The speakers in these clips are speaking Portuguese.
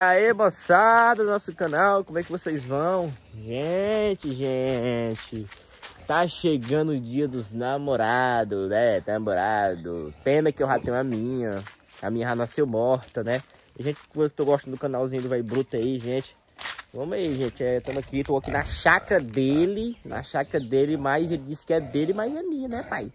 aí, moçada do nosso canal, como é que vocês vão? Gente, gente, tá chegando o dia dos namorados, né? Namorado. Pena que eu já tenho a minha. A minha já nasceu morta, né? E, gente, eu tô gostando do canalzinho do Vai Bruto aí, gente. Vamos aí, gente. É, tamo aqui, tô aqui na chácara dele. Na chácara dele, mas ele disse que é dele, mas é minha, né, pai?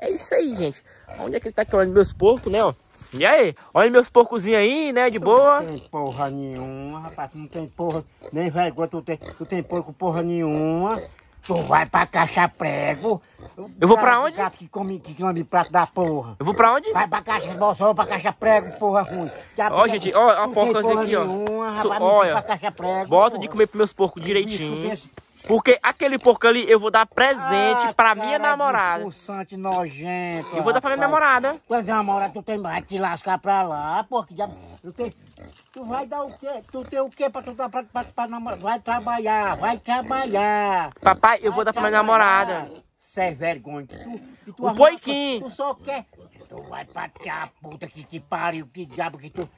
É isso aí, gente. Onde é que ele tá quebrando é meus porcos, né, ó? E aí? Olha meus porcozinhos aí, né? De boa. Não tem porra nenhuma, rapaz. Não tem porra, nem vergonha. Tu tem, tu tem porco porra nenhuma. Tu vai pra caixa prego. Eu vou pra onde? Gato que come, que come prato da porra. Eu vou pra onde? Vai pra caixa de bolsão, pra caixa prego, porra ruim. Ó, oh, gente, ó, a porcazinha aqui, ó. Nenhuma, rapaz, olha, pra caixa prego, porra. de comer pros meus porcos direitinho. Isso, porque aquele porco ali eu vou dar presente ah, pra minha é namorada. Pulsante nojento. Eu vou dar pra minha namorada. Pois é, namorada, tu tem mais que te lascar pra lá, porco. já. Te, tu vai dar o quê? Tu tem o quê pra tu dar pra, pra, pra namorada? Vai trabalhar, vai trabalhar. Papai, eu vai vou dar pra minha namorada. Ser é vergonha. Tu, tu, o boiquinho. Tu, tu só quer. Tu vai pra cá, puta que te pariu, que diabo que tu.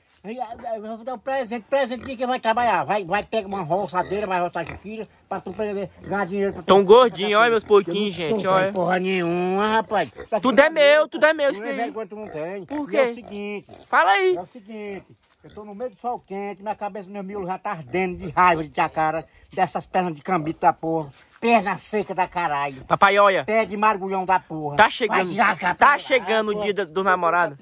Vou dar um presente, presente de quem vai trabalhar. Vai, vai pegar uma roçadeira, vai roçar de filha, pra tu prender, ganhar dinheiro. Pra Tão gordinho, assim. olha meus porquinhos, gente, não olha. porra nenhuma, rapaz. Tudo é, é meu, tudo é meu, isso é não tem. Por quê? é o seguinte. Fala aí. É o seguinte. Eu tô no meio do sol quente, minha cabeça, meu miolo já tá ardendo de raiva de cara dessas pernas de cambito da porra, perna seca da caralho. Papai, olha. Pé de margulhão da porra. Tá chegando, tá chegando o dia do, namorado.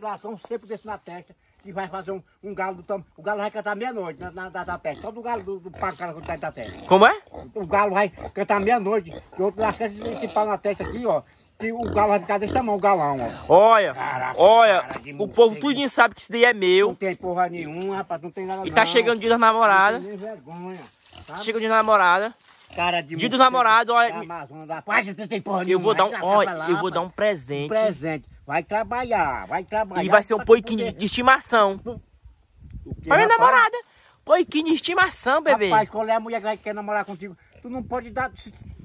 sempre desço na testa que vai fazer um, um galo do tamanho. O galo vai cantar meia-noite na, na, da, da testa. Só do galo do, do pago que está na testa. Como é? O galo vai cantar meia-noite. E outro esse principal na testa aqui, ó. Que o galo vai ficar desse tamanho, o galão, ó. Olha, Caraca, olha, cara o povo tudinho sabe que isso daí é meu. Não tem porra nenhuma, rapaz, não tem nada E tá não. chegando dia da namorada. Não tem vergonha. Sabe? Chega o dia da namorada. Cara de Dia dos namorados, olha. tem porra eu vou dar um, olha, eu vou dar um presente. Um presente. Vai trabalhar, vai trabalhar. E vai ser um poiquinho poder... de estimação. Que, pra minha namorada. Poiquinho de estimação, bebê. Rapaz, qual é a mulher que vai querer namorar contigo? Tu não pode dar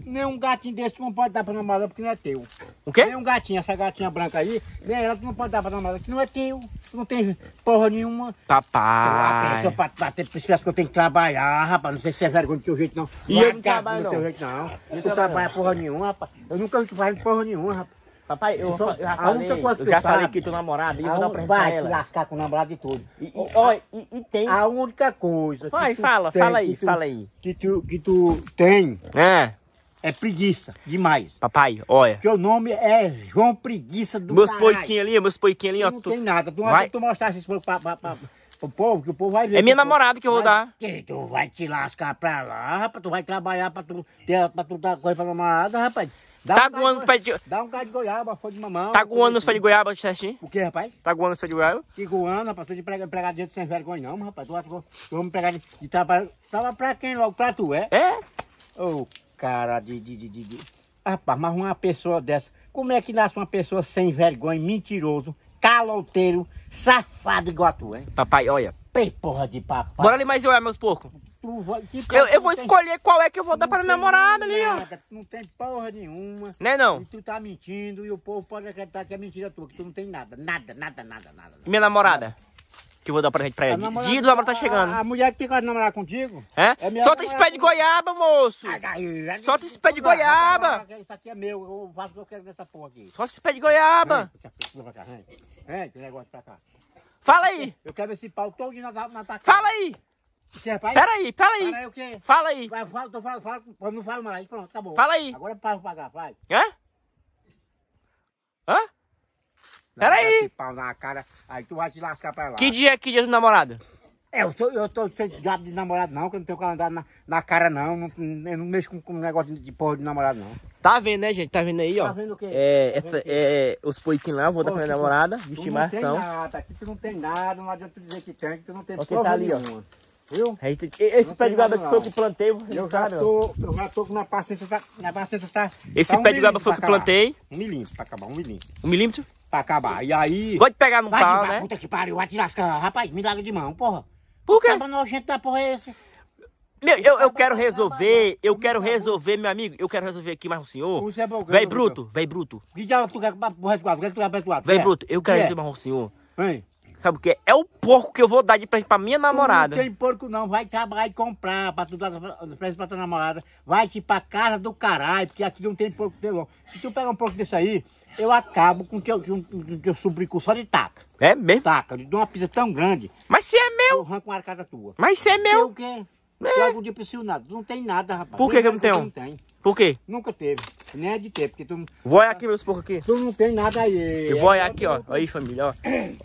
nem um gatinho desse tu não pode dar pra namorada porque não é teu. O quê? Nenhum um gatinho, essa gatinha branca aí, nem ela tu não pode dar pra namorada que não é teu. Tu não tem porra nenhuma. Papai. Só pra bater pessoas que eu tenho que trabalhar, rapaz. Não sei se é vergonha do teu jeito, não. E eu não trabalho, não. teu jeito, não. Eu não trabalho porra nenhuma, rapaz. Eu nunca vi tu fazendo porra nenhuma, rapaz. Papai, eu, eu, só, eu já falei, eu já falei que tu namorado ia dar pra Vai te lascar com o namorado de E, e, ó, e, e, tem... A única coisa... Vai, fala, tem, fala aí, tu, fala aí. Que tu, que tu tem... É. É preguiça, demais. Papai, olha. Seu nome é João Preguiça do Meus poiquinhos ali, meus poiquinhos ali, ó. Não tu... tem nada. Tu, vai... tu mostrar esses pra, pra, pra, pro povo, que o povo vai ver. É minha namorada que eu vou dar. Que tu vai te lascar pra lá, rapaz. Tu vai trabalhar pra tu ter pra tu dar coisa pra namorada, rapaz. Dá tá um pé de... Dá um cara de goiaba, foi de mamão. Tá goando nos pés de goiaba certinho? Tá assim? O que, rapaz? Tá goando nos pés de goiaba? Que goando, rapaz. Tô de pregadinho sem vergonha não, rapaz. Tu acha que vamos me pegar de... Tava pra quem logo? Pra tu, é? É. Ô... Oh cara de, de, de, de, Rapaz, mas uma pessoa dessa, como é que nasce uma pessoa sem vergonha, mentiroso, caloteiro, safado igual a tu, hein? Papai, olha. pei porra de papai. Bora ali mais olhar, é, meus porcos. Tu, eu, eu vou tem... escolher qual é que eu vou tu dar pra minha namorada ali, ó. não tem porra nenhuma. Né não? E tu tá mentindo e o povo pode acreditar que é mentira tua, que tu não tem nada. Nada, nada, nada, nada. nada. Minha namorada? Nada que eu vou dar gente pra ela. Dia do namorado tá chegando. A, a mulher que tem quase namorar contigo? É? é Solta esse pé de goiaba, moço! Solta esse pé de goiaba! Isso aqui é meu, eu faço o que eu quero dessa porra aqui. Solta esse pé de goiaba! Vem, vem, negócio pra cá. Fala aí! Eu quero esse pau todo na, na Fala aí! Você, é aí Peraí, aí o quê? Fala aí. Vai, fala, tô, fala, fala, não falo mais, pronto, acabou. Fala aí. Agora é para pagar, vai. Hã? Hã? Peraí. Pau na cara, aí tu vai te lascar pra lá. Que dia, é que dia do namorado? É, eu, sou, eu tô sem diabo de namorado não, que eu não tenho calendário na, na cara não, não, Eu não mexo com, com negócio de porra de namorado não. Tá vendo, né, gente? Tá vendo aí, tá ó? Tá vendo o quê? É, tá essa, é os poiquinhos lá, vou dar pra minha namorada, de estimação. não tem nada, aqui tu não tem nada, não adianta tu dizer que tem, que tu não tem Você tá ali, ó. Viu? esse pé de goiaba que foi que eu plantei, eu já, tô, eu já tô com a paciência, tá, minha paciência tá... Esse tá um pé de goiaba foi que eu plantei? Um milímetro pra acabar, um milímetro. Um milímetro? Pra acabar. E aí. Vou te pegar no Vai pau, né? Puta que pariu, vai te lascar. Rapaz, me larga de mão, porra. Por quê? Acaba nojento da porra é esse. Meu, eu, eu quero tá resolver, eu quero tá resolver, meu amigo, eu quero resolver aqui mais um senhor. Você é bom, Vem, bruto, vem, bruto. Que diabo que tu quer pro resguardo? O que tu quer pro resguardo? bruto, eu quero resolver mais um senhor. vem Sabe o que? É o porco que eu vou dar de presente pra minha namorada. Não tem porco não, vai trabalhar e comprar pra tu dar presente pra tua namorada. Vai te pra casa do caralho, porque aqui não tem porco teu não. Se tu pegar um porco desse aí, eu acabo com o teu, com teu subrico só de taca. É mesmo? Taca, de uma pizza tão grande. Mas se é meu! Eu arranco uma arcada tua. Mas se é meu! o quê? É. é dia preciso nada, não tem nada, rapaz. Por que, que eu não tenho? Não tem. Por quê? Nunca teve. Nem é de ter, porque tu... Vou aqui, meus porcos aqui. Tu não tem nada aí. Eu vou é aqui, ó. Aí, família, ó.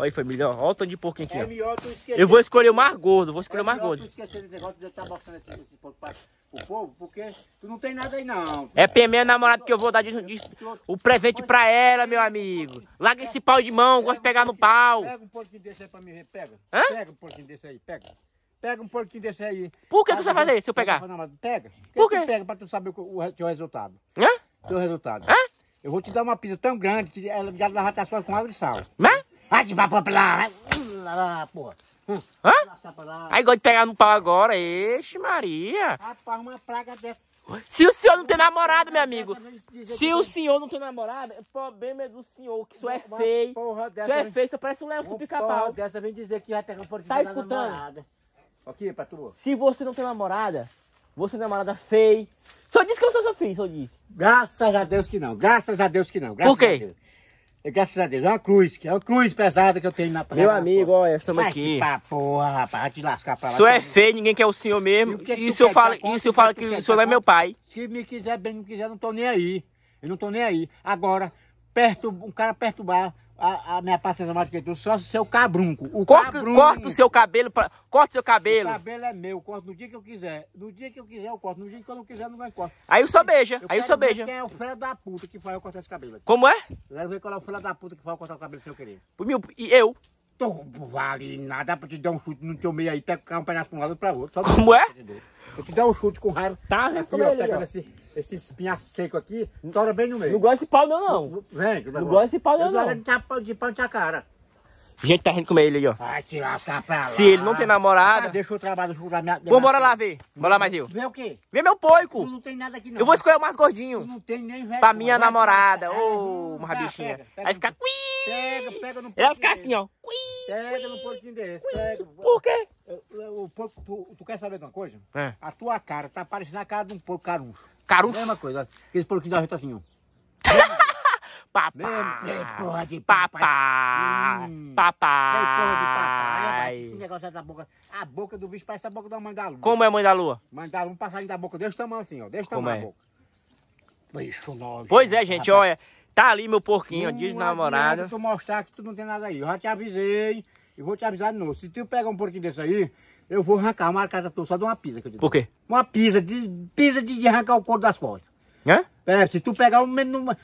Aí, família, ó. Olha o tanto de porquinho aqui, ó. É eu vou escolher o mais gordo, vou escolher o é mais gordo. vou esquecer do negócio de eu estar tá mostrando esse, esse porco para o povo, porque tu não tem nada aí, não. É pra é minha namorada que eu vou dar de, de, o presente pra ela, meu amigo. Larga esse pau de mão, gosto de pegar no pau. Pega um porquinho desse aí pra mim, pega. Hã? Pega um porquinho desse aí, pega. Pega um porquinho desse aí. Por que, que você vai fazer se eu pegar? Pega. Por que? Pega pra tu saber o, o resultado. Hã? teu resultado. Hã? Eu vou te dar uma pizza tão grande que ela já vai as suas com água e sal. Hã? Vai de papo pra lá, lá, porra. Hum. Hã? Aí gosta de pegar no pau agora, Ixi, Maria. Rapaz, uma praga dessa. Se o senhor não tem namorada, meu amigo, se o senhor não tem namorada, o é problema é do senhor, que isso é feio. Isso é feio, só parece um leão com pica-pau. dessa vem dizer que vai pegar um porco Tá escutando? Aqui, patroa. Se você não tem namorada, você não é namorada feia. Só disse que eu sou seu filho, só disse. Graças a Deus que não. Graças a Deus que não. Graças Por quê? É, graças a Deus. É uma cruz, que é uma cruz pesada que eu tenho na praia. Meu amigo, olha, estamos aqui. Pra porra, rapaz, te lascar pra lá. O senhor é feio, ninguém quer o senhor mesmo. E, é que isso eu falo, tá isso eu falo que o senhor tá não é meu pai. Se me quiser bem, não quiser, não tô nem aí. Eu não tô nem aí. Agora, perto, um cara perturbar, a, a, minha paciência mais que tu, só o seu cabrunco. O corta, cabrunco. corta o seu cabelo, pra, corta o seu cabelo. O cabelo é meu, corto no dia que eu quiser. No dia que eu quiser eu corto, no dia que eu não quiser não vai cortar. Aí o só beija, eu aí o só beija. quem é o filho da puta que vai cortar esse cabelo. Como é? Eu quero ver qual é o filho da puta que vai cortar o cabelo se eu querer. E eu? Tô vale nada pra te dar um chute no teu meio aí, pega um pedaço pra um lado e pra outro. Como é? Eu te dar um chute com raiva. Tá, né? Aqui, ó, pegando esse espinha seco aqui, tora bem no meio. Não gosta de pau não, não. Vem, não gosta de pau não, não. De pau na cara. Gente, tá rindo com ele aí, ó. Vai te lascar pra lá. Se ele não tem namorada... Ah, deixa eu trabalhar, deixa eu minha... Vamos bora lá ver. Bora lá, mais eu. Vê o quê? Vê meu porco. Não, tem nada aqui, não. Eu vou escolher o mais gordinho. Não tem nem velho. Pra minha namorada. Ô, oh, uma bichinha. Aí fica... Pega, pega no porco. Ela fica assim, ó. Pega no porquinho desse. Pega. Por quê? O porco... Tu, tu quer saber de uma coisa? É. A tua cara tá parecendo a cara de um porco caruncho. Carunço. Mesma coisa. Aqueles porquinhos da gente assim, Papá. Papai. Ei, porra de papai. Hum. Papai. Ei, porra de papai. O negócio é da boca. A boca do bicho parece a boca da mãe da lua. Como é mãe da lua? Mãe da lua, um passarinho da boca Deixa o tamanho assim, ó. Deixa o tamanho é? boca. Bicho nojo. Pois é, gente, rapaz. olha. Tá ali meu porquinho, diz o namorado. Eu vou mostrar que tu não tem nada aí. Eu já te avisei. E vou te avisar de novo. Se tu pega um porquinho desse aí, eu vou arrancar uma casa toda só de uma pisa que eu te Por quê? Uma pisa, de, pisa de arrancar o couro das costas. Hã? É, se tu pegar um menos.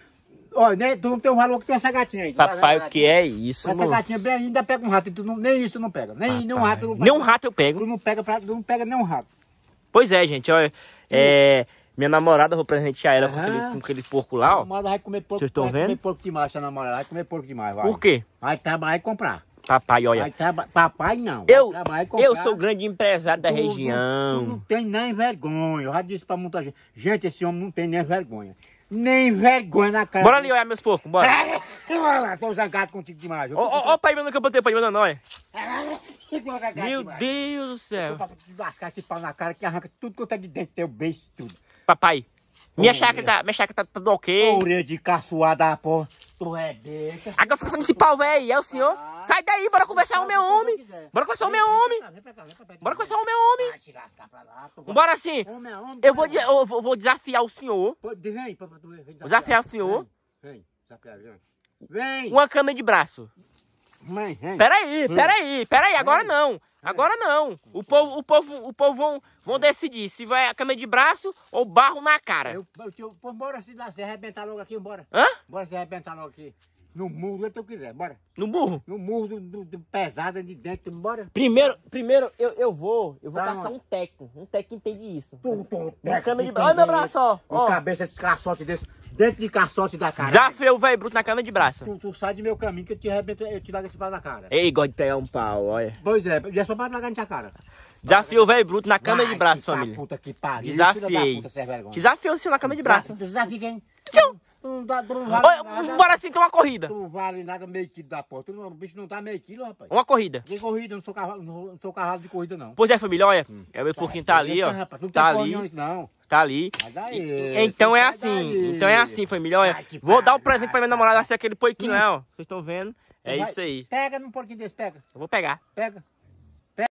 Olha, né, tu não tem um valor que tem essa gatinha aí. Papai, o que é isso, Essa mano? gatinha bem, ainda pega um rato, e tu não, nem isso tu não pega. Nem, nem um rato. não Nem um rato eu pego. Tu não pega, pra, tu não pega nem um rato. Pois é, gente, olha. É, minha namorada, vou presentear ela com, aquele, com aquele porco lá, ó. Mas vai comer porco, vai comer vendo? porco demais, essa namorada. Vai comer porco demais, vai. Por quê? Vai trabalhar e comprar. Papai, olha. Traba... Papai não. Eu, eu sou grande empresário da tu, região. Tu, tu não tem nem vergonha. Eu já disse pra muita gente. Gente, esse homem não tem nem vergonha. Nem vergonha na cara. Bora ali olhar meus porcos, bora. É, tô zangado contigo demais. Ô, ô, ô, pai, meu, que eu botei pra mim, não, é? Meu Deus do céu. Eu tô pra te lascar esse pau na cara que arranca tudo quanto é de dentro teu beijo, tudo. Papai, minha chácara tá, minha chácara tá, tudo ok. Orelha de caçoada, pô. Tu é deca. Agora fica sendo esse pau velho, é o senhor? Ah, Sai daí, bora conversar o meu homem. Bora conversar o meu homem. Bora conversar o meu homem. Bora assim. Eu vou, eu vou, desafiar o senhor. Desafiar o senhor. Vem, vem. Uma câmera de braço. Mãe, vem. Peraí, peraí, peraí, agora não. Agora não. O povo, o povo, o povo Vão decidir se vai a cama de braço ou barro na cara. Eu, eu, pô, bora se, se arrebentar logo aqui, bora. Hã? Bora se arrebentar logo aqui. No murro, onde eu quiser, bora. No murro? No murro do, do, do de dentro, bora. Primeiro, primeiro eu, eu vou, eu vou passar onde? um teco. Um técnico entende isso. Tu, tu, técnico, cama de braço. Olha meu braço, ó. Um ó. cabeça desse caçote desse, dentro de caçote da cara. Já feio, velho, bruto na cama de braço. Tu, tu, sai de meu caminho que eu te arrebento, eu te largo esse pau na cara. Ei, gosta de pegar é um pau, olha. Pois é, já só pra largar na tua cara. Desafiou o velho bruto na cama de braço, família. Puta que pariu. Desafiei. Desafiou é sim na cama de braço. Desafio quem? Tchau. Não dá, não vale Bora assim, tem é uma corrida. Não vale nada meio quilo da porta. O bicho não tá meio quilo, rapaz. Uma corrida. Tem corrida, não sou cavalo, não sou cavalo de corrida, não. Pois é, família, olha. Hum. É o meu porquinho tá, tá ali, é ó. tá ali. não. Tá ali. Daí, então é assim. Então é assim, família. Olha, Ai, vou dar um presente pra minha namorada, assim, aquele porquinho hum. lá, ó. Vocês estão vendo? É Vai, isso aí. Pega num porquinho desse, pega. Eu vou pegar. Pega.